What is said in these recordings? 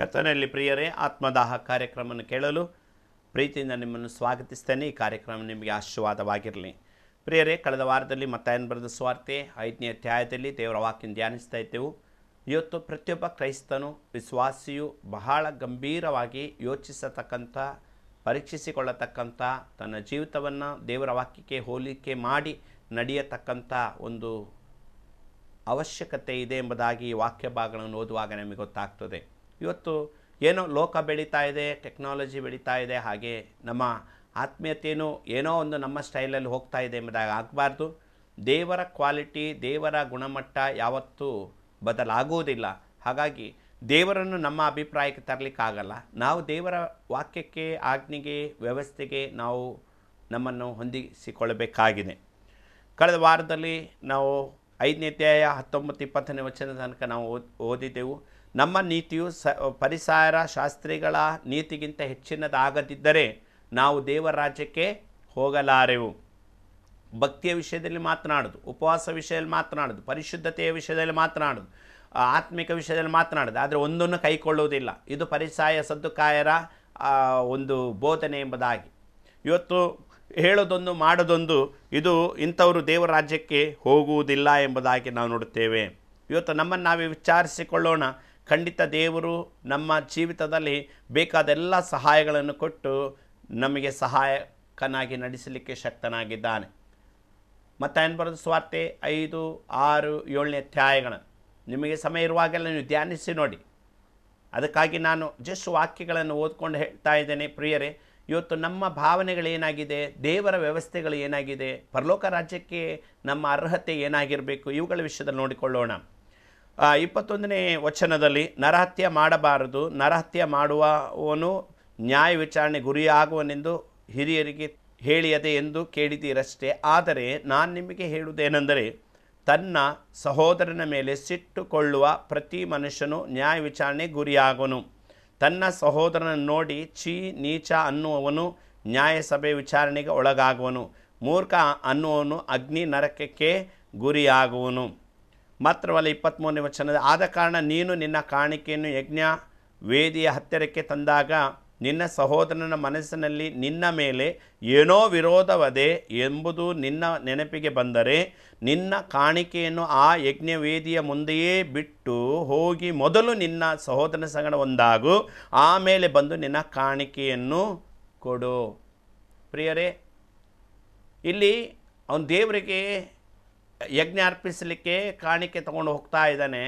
ಕರ್ತನಲ್ಲಿ ಪ್ರಿಯರೇ ಆತ್ಮದಾಹ ಕಾರ್ಯಕ್ರಮವನ್ನು ಕೇಳಲು ಪ್ರೀತಿಯಿಂದ ನಿಮ್ಮನ್ನು ಸ್ವಾಗತಿಸ್ತೇನೆ ಈ ಕಾರ್ಯಕ್ರಮ ನಿಮಗೆ ಆಶೀರ್ವಾದವಾಗಿರಲಿ ಪ್ರಿಯರೇ ಕಳೆದ ವಾರದಲ್ಲಿ ಮತ್ತಾಯನ್ ಬರೆದ ಸ್ವಾರ್ತೆ ಐದನೇ ಅಧ್ಯಾಯದಲ್ಲಿ ದೇವರ ವಾಕ್ಯ ಧ್ಯಾನಿಸ್ತಾ ಇದ್ದೆವು ಇವತ್ತು ಪ್ರತಿಯೊಬ್ಬ ಕ್ರೈಸ್ತನು ವಿಶ್ವಾಸಿಯು ಬಹಳ ಗಂಭೀರವಾಗಿ ಯೋಚಿಸತಕ್ಕಂಥ ಪರೀಕ್ಷಿಸಿಕೊಳ್ಳತಕ್ಕಂಥ ತನ್ನ ಜೀವಿತವನ್ನು ದೇವರ ವಾಕ್ಯಕ್ಕೆ ಹೋಲಿಕೆ ಮಾಡಿ ನಡೆಯತಕ್ಕಂಥ ಒಂದು ಅವಶ್ಯಕತೆ ಇದೆ ಎಂಬುದಾಗಿ ವಾಕ್ಯ ಭಾಗಗಳನ್ನು ಓದುವಾಗ ನಮಗೆ ಗೊತ್ತಾಗ್ತದೆ ಇವತ್ತು ಏನೋ ಲೋಕ ಬೆಳೀತಾ ಇದೆ ಟೆಕ್ನಾಲಜಿ ಬೆಳೀತಾ ಇದೆ ಹಾಗೆ ನಮ್ಮ ಆತ್ಮೀಯತೆಯೂ ಏನೋ ಒಂದು ನಮ್ಮ ಸ್ಟೈಲಲ್ಲಿ ಹೋಗ್ತಾ ಇದೆ ಎಂಬುದಾಗಿ ಆಗಬಾರ್ದು ದೇವರ ಕ್ವಾಲಿಟಿ ದೇವರ ಗುಣಮಟ್ಟ ಯಾವತ್ತೂ ಬದಲಾಗುವುದಿಲ್ಲ ಹಾಗಾಗಿ ದೇವರನ್ನು ನಮ್ಮ ಅಭಿಪ್ರಾಯಕ್ಕೆ ತರಲಿಕ್ಕಾಗಲ್ಲ ನಾವು ದೇವರ ವಾಕ್ಯಕ್ಕೆ ಆಜ್ಞೆಗೆ ವ್ಯವಸ್ಥೆಗೆ ನಾವು ನಮ್ಮನ್ನು ಹೊಂದಿಸಿಕೊಳ್ಳಬೇಕಾಗಿದೆ ಕಳೆದ ವಾರದಲ್ಲಿ ನಾವು ಐದನೇ ಅಧ್ಯಾಯ ಹತ್ತೊಂಬತ್ತು ಇಪ್ಪತ್ತನೇ ವಚನದ ತನಕ ನಾವು ಓದಿದ್ದೆವು ನಮ್ಮ ನೀತಿಯು ಸ ಪರಿಸರ ಶಾಸ್ತ್ರಿಗಳ ನೀತಿಗಿಂತ ಹೆಚ್ಚಿನದಾಗದಿದ್ದರೆ ನಾವು ದೇವರಾಜ್ಯಕ್ಕೆ ಹೋಗಲಾರೆವು ಭಕ್ತಿಯ ವಿಷಯದಲ್ಲಿ ಮಾತನಾಡೋದು ಉಪವಾಸ ವಿಷಯದಲ್ಲಿ ಮಾತನಾಡೋದು ಪರಿಶುದ್ಧತೆಯ ವಿಷಯದಲ್ಲಿ ಮಾತನಾಡೋದು ಆತ್ಮಿಕ ವಿಷಯದಲ್ಲಿ ಮಾತನಾಡೋದು ಆದರೆ ಒಂದನ್ನು ಕೈಕೊಳ್ಳುವುದಿಲ್ಲ ಇದು ಪರಿಸಾಯ ಸದ್ದುಕಾಯರ ಒಂದು ಬೋಧನೆ ಎಂಬುದಾಗಿ ಇವತ್ತು ಹೇಳೋದೊಂದು ಮಾಡೋದೊಂದು ಇದು ಇಂಥವರು ದೇವರ ರಾಜ್ಯಕ್ಕೆ ಹೋಗುವುದಿಲ್ಲ ಎಂಬುದಾಗಿ ನಾವು ನೋಡುತ್ತೇವೆ ಇವತ್ತು ನಮ್ಮನ್ನು ನಾವೇ ವಿಚಾರಿಸಿಕೊಳ್ಳೋಣ ಖಂಡಿತ ದೇವರು ನಮ್ಮ ಜೀವಿತದಲ್ಲಿ ಬೇಕಾದೆಲ್ಲ ಸಹಾಯಗಳನ್ನು ಕೊಟ್ಟು ನಮಗೆ ಸಹಾಯಕನಾಗಿ ನಡೆಸಲಿಕ್ಕೆ ಶಕ್ತನಾಗಿದ್ದಾನೆ ಮತ್ತು ಏನು ಬರೋದು ಸ್ವಾರ್ಥೆ ಐದು ಆರು ಏಳನೇ ಅಧ್ಯಾಯಗಳನ್ನು ನಿಮಗೆ ಸಮಯ ಇರುವಾಗೆಲ್ಲ ನೀವು ಧ್ಯಾನಿಸಿ ನೋಡಿ ಅದಕ್ಕಾಗಿ ನಾನು ಜಸ್ಟ್ ವಾಕ್ಯಗಳನ್ನು ಓದ್ಕೊಂಡು ಹೇಳ್ತಾ ಇದ್ದೇನೆ ಪ್ರಿಯರೇ ಇವತ್ತು ನಮ್ಮ ಭಾವನೆಗಳೇನಾಗಿದೆ ದೇವರ ವ್ಯವಸ್ಥೆಗಳು ಏನಾಗಿದೆ ಪರಲೋಕ ರಾಜ್ಯಕ್ಕೆ ನಮ್ಮ ಅರ್ಹತೆ ಏನಾಗಿರಬೇಕು ಇವುಗಳ ವಿಷಯದಲ್ಲಿ ನೋಡಿಕೊಳ್ಳೋಣ ಇಪ್ಪತ್ತೊಂದನೇ ವಚನದಲ್ಲಿ ನರಹತ್ಯ ಮಾಡಬಾರದು ನರಹತ್ಯ ಮಾಡುವವನು ನ್ಯಾಯ ವಿಚಾರಣೆ ಗುರಿಯಾಗುವನೆಂದು ಹಿರಿಯರಿಗೆ ಹೇಳಿಯದೆ ಎಂದು ಕೇಳಿದ್ದೀರಷ್ಟೇ ಆದರೆ ನಾನು ನಿಮಗೆ ಹೇಳುವುದೇನೆಂದರೆ ತನ್ನ ಸಹೋದರನ ಮೇಲೆ ಸಿಟ್ಟುಕೊಳ್ಳುವ ಪ್ರತಿ ಮನುಷ್ಯನು ನ್ಯಾಯ ವಿಚಾರಣೆ ಗುರಿಯಾಗುವನು ತನ್ನ ಸಹೋದರನ ನೋಡಿ ಚೀ ನೀಚ ಅನ್ನುವವನು ನ್ಯಾಯಸಭೆ ವಿಚಾರಣೆಗೆ ಒಳಗಾಗುವನು ಮೂರ್ಖ ಅನ್ನುವನು ಅಗ್ನಿ ನರಕಕ್ಕೆ ಗುರಿಯಾಗುವನು ಮಾತ್ರವಲ್ಲ ಇಪ್ಪತ್ತ್ಮೂರನೇ ವಚನದ ಆದ ಕಾರಣ ನೀನು ನಿನ್ನ ಕಾಣಿಕೆಯನ್ನು ಯಜ್ಞ ವೇದಿಯ ಹತ್ತಿರಕ್ಕೆ ತಂದಾಗ ನಿನ್ನ ಸಹೋದರನ ಮನಸ್ಸಿನಲ್ಲಿ ನಿನ್ನ ಮೇಲೆ ಏನೋ ವಿರೋಧವದೆ ಎಂಬುದು ನಿನ್ನ ನೆನಪಿಗೆ ಬಂದರೆ ನಿನ್ನ ಕಾಣಿಕೆಯನ್ನು ಆ ಯಜ್ಞ ವೇದಿಯ ಮುಂದೆಯೇ ಬಿಟ್ಟು ಹೋಗಿ ಮೊದಲು ನಿನ್ನ ಸಹೋದರನ ಸಂಗಡ ಒಂದಾಗು ಆಮೇಲೆ ಬಂದು ನಿನ್ನ ಕಾಣಿಕೆಯನ್ನು ಕೊಡು ಪ್ರಿಯರೇ ಇಲ್ಲಿ ಅವನು ದೇವರಿಗೆ ಯಜ್ಞ ಅರ್ಪಿಸಲಿಕ್ಕೆ ಕಾಣಿಕೆ ತೊಗೊಂಡು ಹೋಗ್ತಾ ಇದ್ದಾನೆ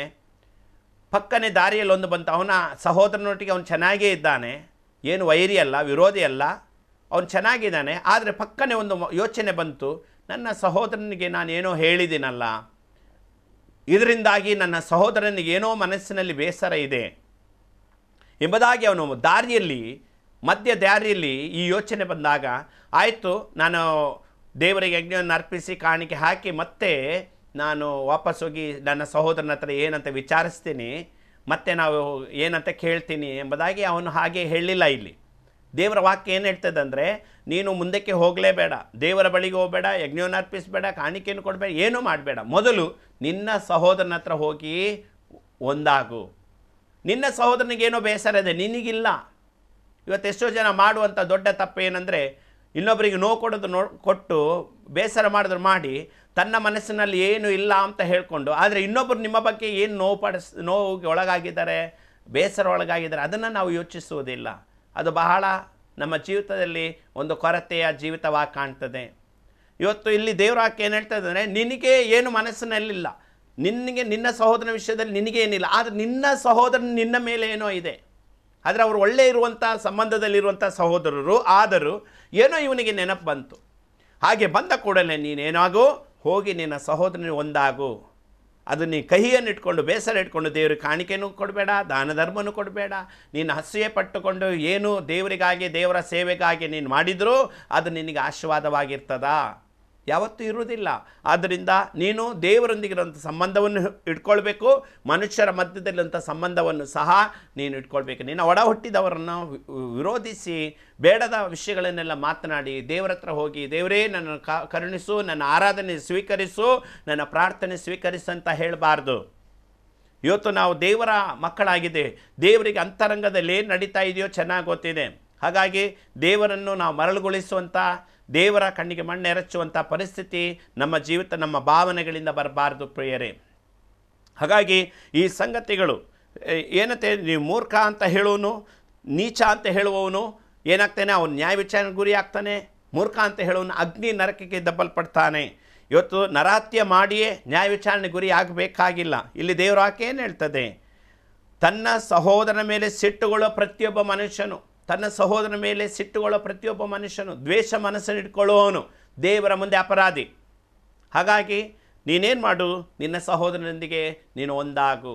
ಪಕ್ಕನೆ ದಾರಿಯಲ್ಲಿ ಒಂದು ಬಂತು ಅವನ ಸಹೋದರನೊಟ್ಟಿಗೆ ಅವನು ಚೆನ್ನಾಗೇ ಇದ್ದಾನೆ ಏನು ವೈರಿ ಅಲ್ಲ ವಿರೋಧಿ ಅಲ್ಲ ಅವನು ಚೆನ್ನಾಗಿದ್ದಾನೆ ಆದರೆ ಪಕ್ಕನೆ ಒಂದು ಯೋಚನೆ ಬಂತು ನನ್ನ ಸಹೋದರನಿಗೆ ನಾನೇನೋ ಹೇಳಿದ್ದೀನಲ್ಲ ಇದರಿಂದಾಗಿ ನನ್ನ ಸಹೋದರನಿಗೆ ಏನೋ ಮನಸ್ಸಿನಲ್ಲಿ ಬೇಸರ ಇದೆ ಎಂಬುದಾಗಿ ಅವನು ದಾರಿಯಲ್ಲಿ ಮಧ್ಯ ದಾರಿಯಲ್ಲಿ ಈ ಯೋಚನೆ ಬಂದಾಗ ಆಯಿತು ನಾನು ದೇವರಿಗೆ ಯಜ್ಞವನ್ನು ಅರ್ಪಿಸಿ ಕಾಣಿಕೆ ಹಾಕಿ ಮತ್ತೆ ನಾನು ವಾಪಸ್ ಹೋಗಿ ನನ್ನ ಸಹೋದರನ ಹತ್ರ ಏನಂತ ವಿಚಾರಿಸ್ತೀನಿ ಮತ್ತೆ ನಾವು ಏನಂತ ಕೇಳ್ತೀನಿ ಎಂಬುದಾಗಿ ಅವನು ಹಾಗೆ ಹೇಳಿಲ್ಲ ಇಲ್ಲಿ ದೇವರ ವಾಕ್ಯ ಏನು ಹೇಳ್ತದಂದರೆ ನೀನು ಮುಂದಕ್ಕೆ ಹೋಗಲೇಬೇಡ ದೇವರ ಬಳಿಗೆ ಹೋಗಬೇಡ ಯಜ್ಞವನ್ನು ಅರ್ಪಿಸಬೇಡ ಕಾಣಿಕೆಯನ್ನು ಕೊಡಬೇಡ ಏನೂ ಮಾಡಬೇಡ ಮೊದಲು ನಿನ್ನ ಸಹೋದರನ ಹತ್ರ ಹೋಗಿ ಒಂದಾಗು ನಿನ್ನ ಸಹೋದರನಿಗೇನೋ ಬೇಸರ ಇದೆ ನಿನಗಿಲ್ಲ ಇವತ್ತೆಷ್ಟೋ ಜನ ಮಾಡುವಂಥ ದೊಡ್ಡ ತಪ್ಪು ಏನಂದರೆ ಇನ್ನೊಬ್ಬರಿಗೆ ನೋವು ಕೊಡೋದು ನೋ ಕೊಟ್ಟು ಬೇಸರ ಮಾಡಿದ್ರು ಮಾಡಿ ತನ್ನ ಮನಸ್ಸಿನಲ್ಲಿ ಏನು ಇಲ್ಲ ಅಂತ ಹೇಳಿಕೊಂಡು ಆದರೆ ಇನ್ನೊಬ್ಬರು ನಿಮ್ಮ ಬಗ್ಗೆ ಏನು ನೋವು ಪಡಿಸ್ ನೋವಿಗೆ ಒಳಗಾಗಿದ್ದಾರೆ ಬೇಸರ ಒಳಗಾಗಿದ್ದಾರೆ ಅದನ್ನು ನಾವು ಯೋಚಿಸುವುದಿಲ್ಲ ಅದು ಬಹಳ ನಮ್ಮ ಜೀವಿತದಲ್ಲಿ ಒಂದು ಕೊರತೆಯ ಜೀವಿತವಾಗಿ ಕಾಣ್ತದೆ ಇವತ್ತು ಇಲ್ಲಿ ದೇವರಾಕೆ ಏನು ಹೇಳ್ತಾ ಇದ್ದಾರೆ ನಿನಗೆ ಏನು ಮನಸ್ಸಿನಲ್ಲಿಲ್ಲ ನಿನಗೆ ನಿನ್ನ ಸಹೋದರನ ವಿಷಯದಲ್ಲಿ ನಿನಗೇನಿಲ್ಲ ಆದರೆ ನಿನ್ನ ಸಹೋದರನ ನಿನ್ನ ಮೇಲೆ ಏನೋ ಇದೆ ಆದರೆ ಅವರು ಒಳ್ಳೆ ಇರುವಂಥ ಸಂಬಂಧದಲ್ಲಿರುವಂಥ ಸಹೋದರರು ಆದರೂ ಏನೋ ಇವನಿಗೆ ನೆನಪು ಬಂತು ಹಾಗೆ ಬಂದ ಕೂಡಲೇ ನೀನೇನಾಗೋ ಹೋಗಿ ನಿನ್ನ ಸಹೋದರನ ಒಂದಾಗು ಅದು ನೀ ಕಹಿಯನ್ನು ಇಟ್ಕೊಂಡು ಬೇಸರ ಇಟ್ಕೊಂಡು ದೇವ್ರಿಗೆ ಕಾಣಿಕೆನು ಕೊಡಬೇಡ ದಾನ ಧರ್ಮನೂ ಕೊಡಬೇಡ ನೀನು ಹಸಿಯೆ ಪಟ್ಟುಕೊಂಡು ಏನು ದೇವರಿಗಾಗಿ ದೇವರ ಸೇವೆಗಾಗಿ ನೀನು ಮಾಡಿದರೂ ಅದು ನಿನಗೆ ಆಶೀರ್ವಾದವಾಗಿರ್ತದ ಯಾವತ್ತೂ ಇರುವುದಿಲ್ಲ ಆದ್ದರಿಂದ ನೀನು ದೇವರೊಂದಿಗಿರೋಂಥ ಸಂಬಂಧವನ್ನು ಇಟ್ಕೊಳ್ಬೇಕು ಮನುಷ್ಯರ ಮಧ್ಯದಲ್ಲಿರುವಂಥ ಸಂಬಂಧವನ್ನು ಸಹ ನೀನು ಇಟ್ಕೊಳ್ಬೇಕು ನಿನ್ನ ಒಡ ಹುಟ್ಟಿದವರನ್ನು ವಿರೋಧಿಸಿ ಬೇಡದ ವಿಷಯಗಳನ್ನೆಲ್ಲ ಮಾತನಾಡಿ ದೇವರ ಹತ್ರ ಹೋಗಿ ದೇವರೇ ನನ್ನ ಕರುಣಿಸು ನನ್ನ ಆರಾಧನೆ ಸ್ವೀಕರಿಸು ನನ್ನ ಪ್ರಾರ್ಥನೆ ಸ್ವೀಕರಿಸು ಅಂತ ಹೇಳಬಾರ್ದು ಇವತ್ತು ನಾವು ದೇವರ ಮಕ್ಕಳಾಗಿದೆ ದೇವರಿಗೆ ಅಂತರಂಗದಲ್ಲಿ ಏನು ನಡೀತಾ ಇದೆಯೋ ಚೆನ್ನಾಗಿ ಗೊತ್ತಿದೆ ಹಾಗಾಗಿ ದೇವರನ್ನು ನಾವು ಮರಳುಗೊಳಿಸುವಂಥ ದೇವರ ಕಣ್ಣಿಗೆ ಮಣ್ಣೆರಚುವಂಥ ಪರಿಸ್ಥಿತಿ ನಮ್ಮ ಜೀವಿತ ನಮ್ಮ ಭಾವನೆಗಳಿಂದ ಬರಬಾರದು ಪ್ರಿಯರೇ ಹಾಗಾಗಿ ಈ ಸಂಗತಿಗಳು ಏನಂತೆ ನೀವು ಮೂರ್ಖ ಅಂತ ಹೇಳುವನು ನೀಚ ಅಂತ ಹೇಳುವವನು ಏನಾಗ್ತಾನೆ ಅವನು ನ್ಯಾಯ ವಿಚಾರಣೆ ಗುರಿ ಆಗ್ತಾನೆ ಮೂರ್ಖ ಅಂತ ಹೇಳುವನು ಅಗ್ನಿ ನರಕಕ್ಕೆ ದಬ್ಬಲ್ಪಡ್ತಾನೆ ಇವತ್ತು ನರಾತ್ಯ ಮಾಡಿಯೇ ನ್ಯಾಯ ವಿಚಾರಣೆ ಗುರಿ ಆಗಬೇಕಾಗಿಲ್ಲ ಇಲ್ಲಿ ದೇವರು ಆಕೆ ಏನು ಹೇಳ್ತದೆ ತನ್ನ ಸಹೋದರನ ಮೇಲೆ ಸಿಟ್ಟುಗೊಳ್ಳುವ ಪ್ರತಿಯೊಬ್ಬ ಮನುಷ್ಯನು ತನ್ನ ಸಹೋದರ ಮೇಲೆ ಸಿಟ್ಟುಕೊಳ್ಳೋ ಪ್ರತಿಯೊಬ್ಬ ಮನುಷ್ಯನು ದ್ವೇಷ ಇಟ್ಕೊಳ್ಳುವವನು ದೇವರ ಮುಂದೆ ಅಪರಾಧಿ ಹಾಗಾಗಿ ನೀನೇನು ಮಾಡು ನಿನ್ನ ಸಹೋದರನೊಂದಿಗೆ ನೀನು ಒಂದಾಗು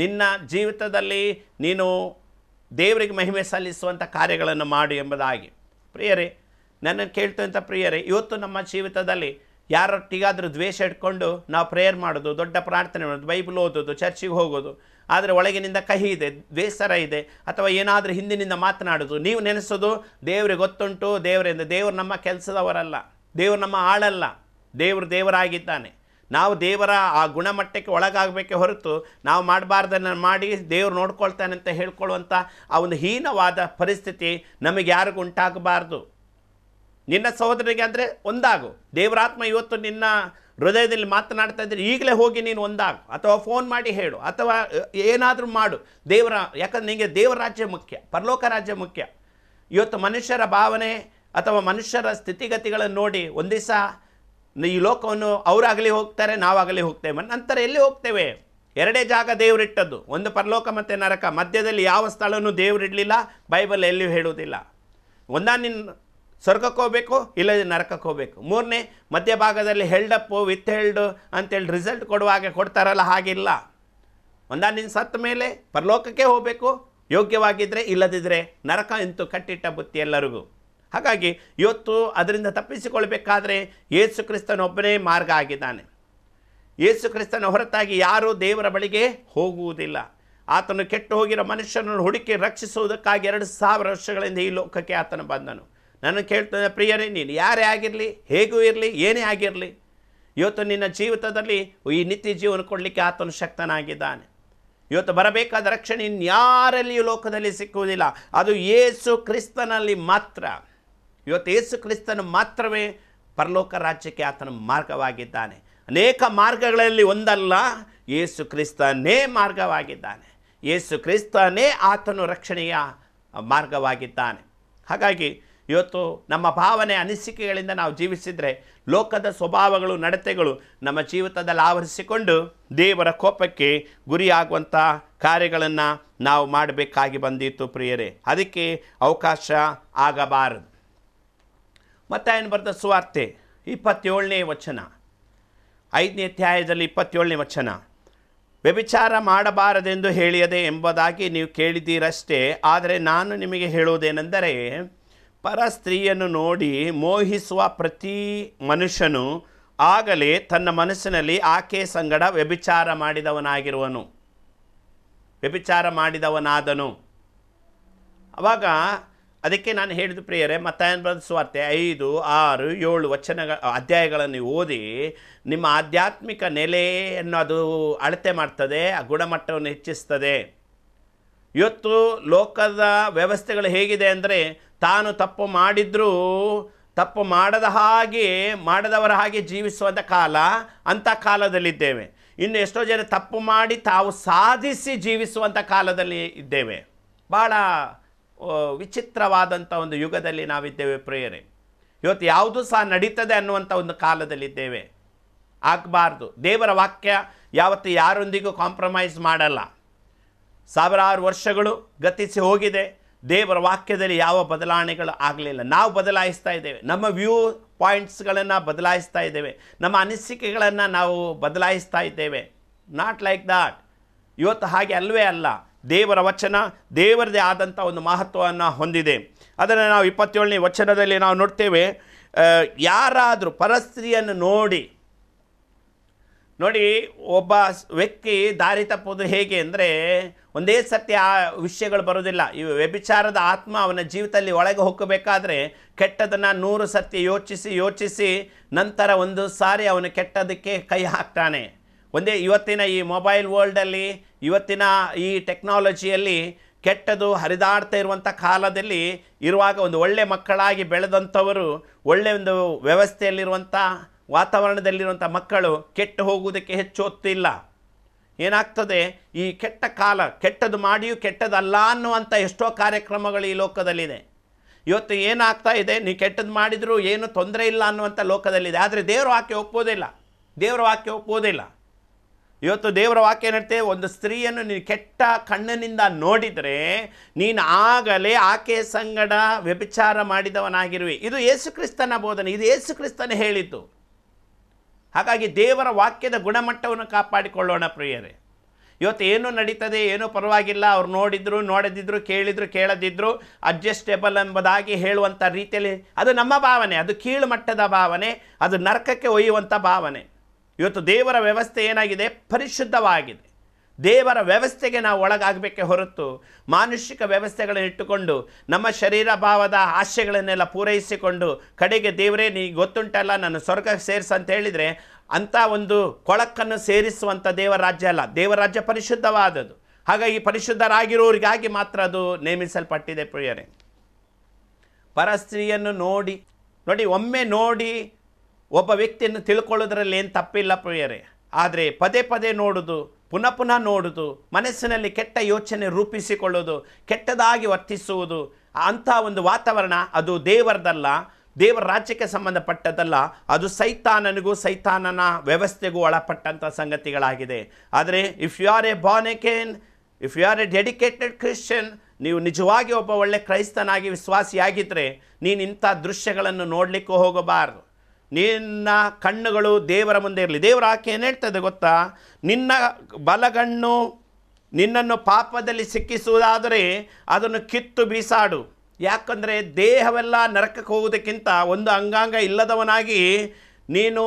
ನಿನ್ನ ಜೀವಿತದಲ್ಲಿ ನೀನು ದೇವರಿಗೆ ಮಹಿಮೆ ಸಲ್ಲಿಸುವಂಥ ಕಾರ್ಯಗಳನ್ನು ಮಾಡು ಎಂಬುದಾಗಿ ಪ್ರಿಯರೇ ನನ್ನ ಕೇಳ್ತಂಥ ಪ್ರಿಯರೇ ಇವತ್ತು ನಮ್ಮ ಜೀವಿತದಲ್ಲಿ ಯಾರೊಟ್ಟಿಗಾದರೂ ದ್ವೇಷ ಇಟ್ಕೊಂಡು ನಾವು ಪ್ರೇಯರ್ ಮಾಡೋದು ದೊಡ್ಡ ಪ್ರಾರ್ಥನೆ ಮಾಡೋದು ಬೈಬಲ್ ಓದೋದು ಚರ್ಚಿಗೆ ಹೋಗೋದು ಆದರೆ ಒಳಗಿನಿಂದ ಕಹಿ ಇದೆ ಬೇಸರ ಇದೆ ಅಥವಾ ಏನಾದರೂ ಹಿಂದಿನಿಂದ ಮಾತನಾಡೋದು ನೀವು ನೆನೆಸೋದು ದೇವರಿಗೆ ಗೊತ್ತುಂಟು ದೇವರಿಂದ ದೇವರು ನಮ್ಮ ಕೆಲಸದವರಲ್ಲ ದೇವರು ನಮ್ಮ ಆಳಲ್ಲ ದೇವರು ದೇವರಾಗಿದ್ದಾನೆ ನಾವು ದೇವರ ಆ ಗುಣಮಟ್ಟಕ್ಕೆ ಒಳಗಾಗಬೇಕೆ ಹೊರತು ನಾವು ಮಾಡಬಾರ್ದನ್ನು ಮಾಡಿ ದೇವ್ರು ನೋಡ್ಕೊಳ್ತಾನೆ ಅಂತ ಹೇಳ್ಕೊಳ್ಳುವಂಥ ಆ ಒಂದು ಹೀನವಾದ ಪರಿಸ್ಥಿತಿ ನಮಗೆ ಯಾರಿಗೂ ಉಂಟಾಗಬಾರ್ದು ನಿನ್ನ ಸಹೋದರಿಗೆ ಅಂದರೆ ಒಂದಾಗು ದೇವರಾತ್ಮ ಇವತ್ತು ನಿನ್ನ ಹೃದಯದಲ್ಲಿ ಮಾತನಾಡ್ತಾ ಇದ್ದರೆ ಈಗಲೇ ಹೋಗಿ ನೀನು ಒಂದಾಗ ಅಥವಾ ಫೋನ್ ಮಾಡಿ ಹೇಳು ಅಥವಾ ಏನಾದರೂ ಮಾಡು ದೇವರ ಯಾಕಂದ್ರೆ ನಿಮಗೆ ದೇವರ ರಾಜ್ಯ ಮುಖ್ಯ ಪರಲೋಕ ರಾಜ್ಯ ಮುಖ್ಯ ಇವತ್ತು ಮನುಷ್ಯರ ಭಾವನೆ ಅಥವಾ ಮನುಷ್ಯರ ಸ್ಥಿತಿಗತಿಗಳನ್ನು ನೋಡಿ ಒಂದಿವಸ ಈ ಲೋಕವನ್ನು ಅವರಾಗಲಿ ಹೋಗ್ತಾರೆ ನಾವಾಗಲಿ ಹೋಗ್ತೇವೆ ನಂತರ ಎಲ್ಲಿ ಹೋಗ್ತೇವೆ ಎರಡೇ ಜಾಗ ದೇವರಿಟ್ಟದ್ದು ಒಂದು ಪರಲೋಕ ಮತ್ತು ನರಕ ಮಧ್ಯದಲ್ಲಿ ಯಾವ ಸ್ಥಳವೂ ದೇವರಿಡಲಿಲ್ಲ ಬೈಬಲ್ ಎಲ್ಲಿಯೂ ಹೇಳುವುದಿಲ್ಲ ಒಂದಾ ನಿನ್ನ ಸ್ವರ್ಗಕ್ಕೆ ಹೋಗಬೇಕು ಇಲ್ಲ ನರಕಕ್ಕೆ ಹೋಗಬೇಕು ಮೂರನೇ ಮಧ್ಯಭಾಗದಲ್ಲಿ ಹೆಲ್ಡಪ್ಪು ವಿತ್ ಹೆಲ್ಡು ಅಂತೇಳಿ ರಿಸಲ್ಟ್ ಕೊಡುವಾಗೆ ಕೊಡ್ತಾರಲ್ಲ ಹಾಗಿಲ್ಲ ಒಂದಾ ನಿನ್ನ ಸತ್ತ ಮೇಲೆ ಪರಲೋಕಕ್ಕೆ ಹೋಗಬೇಕು ಯೋಗ್ಯವಾಗಿದ್ದರೆ ಇಲ್ಲದಿದ್ದರೆ ನರಕ ಅಂತೂ ಕಟ್ಟಿಟ್ಟ ಬುತ್ತಿ ಎಲ್ಲರಿಗೂ ಹಾಗಾಗಿ ಇವತ್ತು ಅದರಿಂದ ತಪ್ಪಿಸಿಕೊಳ್ಬೇಕಾದ್ರೆ ಯೇಸು ಕ್ರಿಸ್ತನೊಬ್ಬನೇ ಮಾರ್ಗ ಆಗಿದ್ದಾನೆ ಯೇಸು ಕ್ರಿಸ್ತನ ಹೊರತಾಗಿ ಯಾರೂ ದೇವರ ಬಳಿಗೆ ಹೋಗುವುದಿಲ್ಲ ಆತನು ಕೆಟ್ಟು ಹೋಗಿರೋ ಮನುಷ್ಯನನ್ನು ಹುಡುಕಿ ರಕ್ಷಿಸುವುದಕ್ಕಾಗಿ ಎರಡು ಸಾವಿರ ವರ್ಷಗಳಿಂದ ಈ ಲೋಕಕ್ಕೆ ಆತನು ಬಂದನು ನಾನು ಕೇಳ್ತದೆ ಪ್ರಿಯರೇ ನೀನು ಯಾರೇ ಆಗಿರಲಿ ಹೇಗೂ ಇರಲಿ ಏನೇ ಆಗಿರಲಿ ಇವತ್ತು ನಿನ್ನ ಜೀವಿತದಲ್ಲಿ ಈ ನಿತ್ಯ ಜೀವನ ಕೊಡಲಿಕ್ಕೆ ಆತನು ಶಕ್ತನಾಗಿದ್ದಾನೆ ಇವತ್ತು ಬರಬೇಕಾದ ರಕ್ಷಣೆ ಇನ್ಯಾರಲ್ಲಿಯೂ ಲೋಕದಲ್ಲಿ ಸಿಕ್ಕುವುದಿಲ್ಲ ಅದು ಯೇಸು ಕ್ರಿಸ್ತನಲ್ಲಿ ಮಾತ್ರ ಇವತ್ತು ಯೇಸು ಕ್ರಿಸ್ತನು ಮಾತ್ರವೇ ಪರಲೋಕ ರಾಜ್ಯಕ್ಕೆ ಆತನ ಮಾರ್ಗವಾಗಿದ್ದಾನೆ ಅನೇಕ ಮಾರ್ಗಗಳಲ್ಲಿ ಒಂದಲ್ಲ ಯೇಸು ಕ್ರಿಸ್ತನೇ ಮಾರ್ಗವಾಗಿದ್ದಾನೆ ಯೇಸು ಕ್ರಿಸ್ತನೇ ಆತನು ರಕ್ಷಣೆಯ ಮಾರ್ಗವಾಗಿದ್ದಾನೆ ಹಾಗಾಗಿ ಇವತ್ತು ನಮ್ಮ ಭಾವನೆ ಅನಿಸಿಕೆಗಳಿಂದ ನಾವು ಜೀವಿಸಿದರೆ ಲೋಕದ ಸ್ವಭಾವಗಳು ನಡತೆಗಳು ನಮ್ಮ ಜೀವಿತದಲ್ಲಿ ಆವರಿಸಿಕೊಂಡು ದೇವರ ಕೋಪಕ್ಕೆ ಗುರಿಯಾಗುವಂಥ ಕಾರ್ಯಗಳನ್ನು ನಾವು ಮಾಡಬೇಕಾಗಿ ಬಂದಿತ್ತು ಪ್ರಿಯರೇ ಅದಕ್ಕೆ ಅವಕಾಶ ಆಗಬಾರದು ಮತ್ತೆ ಏನು ಬರೆದ ಸುವಾರ್ತೆ ಇಪ್ಪತ್ತೇಳನೇ ವಚನ ಐದನೇ ಅಧ್ಯಾಯದಲ್ಲಿ ಇಪ್ಪತ್ತೇಳನೇ ವಚನ ವ್ಯಭಿಚಾರ ಮಾಡಬಾರದೆಂದು ಹೇಳಿಯದೆ ಎಂಬುದಾಗಿ ನೀವು ಕೇಳಿದ್ದೀರಷ್ಟೇ ಆದರೆ ನಾನು ನಿಮಗೆ ಹೇಳುವುದೇನೆಂದರೆ ಪರ ಸ್ತ್ರೀಯನ್ನು ನೋಡಿ ಮೋಹಿಸುವ ಪ್ರತಿ ಮನುಷ್ಯನು ಆಗಲೇ ತನ್ನ ಮನಸ್ಸಿನಲ್ಲಿ ಆಕೆ ಸಂಗಡ ವ್ಯಭಿಚಾರ ಮಾಡಿದವನಾಗಿರುವನು ವ್ಯಭಿಚಾರ ಮಾಡಿದವನಾದನು ಅವಾಗ ಅದಕ್ಕೆ ನಾನು ಹೇಳಿದ ಪ್ರಿಯರೇ ಮತ್ತಾಯನ ಸ್ವಾರ್ತೆ ಐದು ಆರು ಏಳು ವಚನಗಳ ಅಧ್ಯಾಯಗಳನ್ನು ಓದಿ ನಿಮ್ಮ ಆಧ್ಯಾತ್ಮಿಕ ನೆಲೆಯನ್ನು ಅದು ಅಳತೆ ಮಾಡ್ತದೆ ಆ ಗುಣಮಟ್ಟವನ್ನು ಹೆಚ್ಚಿಸ್ತದೆ ಇವತ್ತು ಲೋಕದ ವ್ಯವಸ್ಥೆಗಳು ಹೇಗಿದೆ ಅಂದರೆ ತಾನು ತಪ್ಪು ಮಾಡಿದ್ರೂ ತಪ್ಪು ಮಾಡದ ಹಾಗೆ ಮಾಡದವರ ಹಾಗೆ ಜೀವಿಸುವಂಥ ಕಾಲ ಅಂಥ ಕಾಲದಲ್ಲಿದ್ದೇವೆ ಇನ್ನು ಎಷ್ಟೋ ಜನ ತಪ್ಪು ಮಾಡಿ ತಾವು ಸಾಧಿಸಿ ಜೀವಿಸುವಂಥ ಕಾಲದಲ್ಲಿ ಇದ್ದೇವೆ ಭಾಳ ವಿಚಿತ್ರವಾದಂಥ ಒಂದು ಯುಗದಲ್ಲಿ ನಾವಿದ್ದೇವೆ ಪ್ರೇಯರೆ ಇವತ್ತು ಯಾವುದು ಸಹ ನಡೀತದೆ ಅನ್ನುವಂಥ ಒಂದು ಕಾಲದಲ್ಲಿದ್ದೇವೆ ಆಗಬಾರ್ದು ದೇವರ ವಾಕ್ಯ ಯಾವತ್ತು ಯಾರೊಂದಿಗೂ ಕಾಂಪ್ರಮೈಸ್ ಮಾಡಲ್ಲ ಸಾವಿರಾರು ವರ್ಷಗಳು ಗತಿಸಿ ಹೋಗಿದೆ ದೇವರ ವಾಕ್ಯದಲ್ಲಿ ಯಾವ ಬದಲಾವಣೆಗಳು ಆಗಲಿಲ್ಲ ನಾವು ಬದಲಾಯಿಸ್ತಾ ಇದ್ದೇವೆ ನಮ್ಮ ವ್ಯೂ ಪಾಯಿಂಟ್ಸ್ಗಳನ್ನು ಬದಲಾಯಿಸ್ತಾ ಇದ್ದೇವೆ ನಮ್ಮ ಅನಿಸಿಕೆಗಳನ್ನು ನಾವು ಬದಲಾಯಿಸ್ತಾ ಇದ್ದೇವೆ ನಾಟ್ ಲೈಕ್ ದಾಟ್ ಇವತ್ತು ಹಾಗೆ ಅಲ್ಲವೇ ಅಲ್ಲ ದೇವರ ವಚನ ದೇವರದೇ ಆದಂಥ ಒಂದು ಮಹತ್ವವನ್ನು ಹೊಂದಿದೆ ಅದನ್ನು ನಾವು ಇಪ್ಪತ್ತೇಳನೇ ವಚನದಲ್ಲಿ ನಾವು ನೋಡ್ತೇವೆ ಯಾರಾದರೂ ಪರಸ್ತ್ರೀಯನ್ನು ನೋಡಿ ನೋಡಿ ಒಬ್ಬ ವ್ಯಕ್ತಿ ದಾರಿ ತಪ್ಪೋದು ಹೇಗೆ ಅಂದರೆ ಒಂದೇ ಸತ್ಯ ಆ ವಿಷಯಗಳು ಬರೋದಿಲ್ಲ ಈ ವ್ಯಭಿಚಾರದ ಆತ್ಮ ಅವನ ಜೀವಿತದಲ್ಲಿ ಒಳಗೆ ಹೋಗಬೇಕಾದ್ರೆ ಕೆಟ್ಟದನ್ನು ನೂರು ಸತ್ಯ ಯೋಚಿಸಿ ಯೋಚಿಸಿ ನಂತರ ಒಂದು ಸಾರಿ ಅವನು ಕೆಟ್ಟದಕ್ಕೆ ಕೈ ಹಾಕ್ತಾನೆ ಒಂದೇ ಇವತ್ತಿನ ಈ ಮೊಬೈಲ್ ವರ್ಲ್ಡಲ್ಲಿ ಇವತ್ತಿನ ಈ ಟೆಕ್ನಾಲಜಿಯಲ್ಲಿ ಕೆಟ್ಟದು ಹರಿದಾಡ್ತಾ ಇರುವಂಥ ಕಾಲದಲ್ಲಿ ಇರುವಾಗ ಒಂದು ಒಳ್ಳೆ ಮಕ್ಕಳಾಗಿ ಬೆಳೆದಂಥವರು ಒಳ್ಳೆಯ ಒಂದು ವ್ಯವಸ್ಥೆಯಲ್ಲಿರುವಂಥ ವಾತಾವರಣದಲ್ಲಿರುವಂಥ ಮಕ್ಕಳು ಕೆಟ್ಟು ಹೋಗುವುದಕ್ಕೆ ಹೆಚ್ಚು ಹೊತ್ತಿಲ್ಲ ಏನಾಗ್ತದೆ ಈ ಕೆಟ್ಟ ಕಾಲ ಕೆಟ್ಟದ್ದು ಮಾಡಿಯೂ ಕೆಟ್ಟದಲ್ಲ ಅನ್ನುವಂಥ ಎಷ್ಟೋ ಕಾರ್ಯಕ್ರಮಗಳು ಈ ಲೋಕದಲ್ಲಿದೆ ಇವತ್ತು ಏನಾಗ್ತಾ ಇದೆ ನೀ ಕೆಟ್ಟದ್ದು ಮಾಡಿದರೂ ಏನು ತೊಂದರೆ ಇಲ್ಲ ಅನ್ನುವಂಥ ಲೋಕದಲ್ಲಿದೆ ಆದರೆ ದೇವರ ವಾಕ್ಯ ಒಪ್ಪೋದಿಲ್ಲ ದೇವರ ವಾಕ್ಯ ಒಪ್ಪೋದಿಲ್ಲ ಇವತ್ತು ದೇವರ ವಾಕ್ಯ ಏನಂತೆ ಒಂದು ಸ್ತ್ರೀಯನ್ನು ನೀನು ಕೆಟ್ಟ ಕಣ್ಣಿನಿಂದ ನೋಡಿದರೆ ನೀನು ಆಗಲೇ ಆಕೆ ಸಂಗಡ ವ್ಯಭಿಚಾರ ಮಾಡಿದವನಾಗಿರುವೆ ಇದು ಯೇಸುಕ್ರಿಸ್ತನ ಬೋಧನೆ ಇದು ಯೇಸುಕ್ರಿಸ್ತನೇ ಹೇಳಿದ್ದು ಹಾಗಾಗಿ ದೇವರ ವಾಕ್ಯದ ಗುಣಮಟ್ಟವನ್ನು ಕಾಪಾಡಿಕೊಳ್ಳೋಣ ಪ್ರಿಯರೇ ಇವತ್ತು ಏನೂ ನಡೀತದೆ ಏನೂ ಪರವಾಗಿಲ್ಲ ಅವ್ರು ನೋಡಿದ್ರು ನೋಡದಿದ್ರು ಕೇಳಿದ್ರು ಕೇಳದಿದ್ರು ಅಡ್ಜಸ್ಟೇಬಲ್ ಎಂಬುದಾಗಿ ಹೇಳುವಂಥ ರೀತಿಯಲ್ಲಿ ಅದು ನಮ್ಮ ಭಾವನೆ ಅದು ಕೀಳು ಮಟ್ಟದ ಭಾವನೆ ಅದು ನರಕಕ್ಕೆ ಒಯ್ಯುವಂಥ ಭಾವನೆ ಇವತ್ತು ದೇವರ ವ್ಯವಸ್ಥೆ ಏನಾಗಿದೆ ಪರಿಶುದ್ಧವಾಗಿದೆ ದೇವರ ವ್ಯವಸ್ಥೆಗೆ ನಾವು ಒಳಗಾಗಬೇಕೆ ಹೊರತು ಮಾನುಷಿಕ ವ್ಯವಸ್ಥೆಗಳನ್ನು ಇಟ್ಟುಕೊಂಡು ನಮ್ಮ ಶರೀರ ಭಾವದ ಆಶೆಗಳನ್ನೆಲ್ಲ ಪೂರೈಸಿಕೊಂಡು ಕಡೆಗೆ ದೇವರೇ ನೀ ಗೊತ್ತುಂಟಲ್ಲ ನಾನು ಸ್ವರ್ಗಕ್ಕೆ ಸೇರಿಸ ಅಂತ ಹೇಳಿದರೆ ಅಂಥ ಒಂದು ಕೊಳಕನ್ನು ಸೇರಿಸುವಂಥ ದೇವರಾಜ್ಯ ರಾಜ್ಯ ಅಲ್ಲ ದೇವರಾಜ್ಯ ಪರಿಶುದ್ಧವಾದದ್ದು ಹಾಗಾಗಿ ಪರಿಶುದ್ಧರಾಗಿರೋರಿಗಾಗಿ ಮಾತ್ರ ಅದು ನೇಮಿಸಲ್ಪಟ್ಟಿದೆ ಪ್ರಿಯರೇ ಪರಸ್ತ್ರೀಯನ್ನು ನೋಡಿ ನೋಡಿ ಒಮ್ಮೆ ನೋಡಿ ಒಬ್ಬ ವ್ಯಕ್ತಿಯನ್ನು ತಿಳ್ಕೊಳ್ಳೋದ್ರಲ್ಲಿ ಏನು ತಪ್ಪಿಲ್ಲ ಪ್ರಿಯರೇ ಆದರೆ ಪದೇ ಪದೇ ನೋಡೋದು ಪುನಃ ಪುನಃ ನೋಡುವುದು ಮನಸ್ಸಿನಲ್ಲಿ ಕೆಟ್ಟ ಯೋಚನೆ ರೂಪಿಸಿಕೊಳ್ಳೋದು ಕೆಟ್ಟದಾಗಿ ವರ್ತಿಸುವುದು ಅಂಥ ಒಂದು ವಾತಾವರಣ ಅದು ದೇವರದಲ್ಲ ದೇವರ ರಾಜ್ಯಕ್ಕೆ ಸಂಬಂಧಪಟ್ಟದ್ದಲ್ಲ ಅದು ಸೈತಾನನಿಗೂ ಸೈತಾನನ ವ್ಯವಸ್ಥೆಗೂ ಒಳಪಟ್ಟಂಥ ಸಂಗತಿಗಳಾಗಿದೆ ಆದರೆ if you are a cane if you are a dedicated Christian ನೀವು ನಿಜವಾಗಿ ಒಬ್ಬ ಒಳ್ಳೆ ಕ್ರೈಸ್ತನಾಗಿ ವಿಶ್ವಾಸಿಯಾಗಿದ್ದರೆ ನೀನು ಇಂಥ ದೃಶ್ಯಗಳನ್ನು ನೋಡಲಿಕ್ಕೂ ಹೋಗಬಾರ್ದು ನಿನ್ನ ಕಣ್ಣುಗಳು ದೇವರ ಮುಂದೆ ಇರಲಿ ದೇವರ ಆಕೆ ಏನು ಹೇಳ್ತದೆ ಗೊತ್ತಾ ನಿನ್ನ ಬಲಗಣ್ಣು ನಿನ್ನನ್ನು ಪಾಪದಲ್ಲಿ ಸಿಕ್ಕಿಸುವುದಾದರೆ ಅದನ್ನು ಕಿತ್ತು ಬೀಸಾಡು ಯಾಕಂದರೆ ದೇಹವೆಲ್ಲ ನರಕಕ್ಕೆ ಹೋಗುವುದಕ್ಕಿಂತ ಒಂದು ಅಂಗಾಂಗ ಇಲ್ಲದವನಾಗಿ ನೀನು